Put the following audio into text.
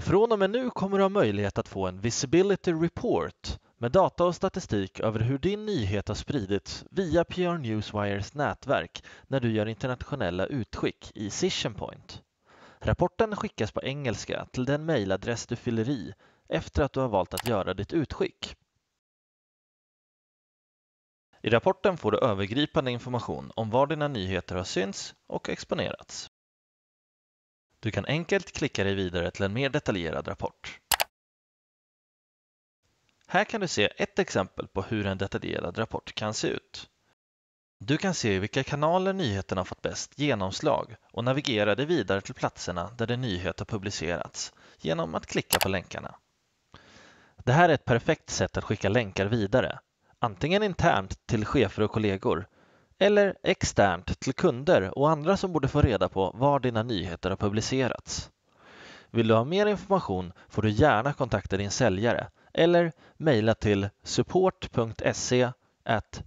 Från och med nu kommer du ha möjlighet att få en Visibility Report med data och statistik över hur din nyhet har spridits via PR Newswires nätverk när du gör internationella utskick i SissionPoint. Rapporten skickas på engelska till den mejladress du fyller i efter att du har valt att göra ditt utskick. I rapporten får du övergripande information om var dina nyheter har synts och exponerats. Du kan enkelt klicka dig vidare till en mer detaljerad rapport. Här kan du se ett exempel på hur en detaljerad rapport kan se ut. Du kan se vilka kanaler nyheterna fått bäst genomslag och navigera dig vidare till platserna där din nyhet har publicerats genom att klicka på länkarna. Det här är ett perfekt sätt att skicka länkar vidare, antingen internt till chefer och kollegor eller externt till kunder och andra som borde få reda på var dina nyheter har publicerats. Vill du ha mer information får du gärna kontakta din säljare eller mejla till support.se at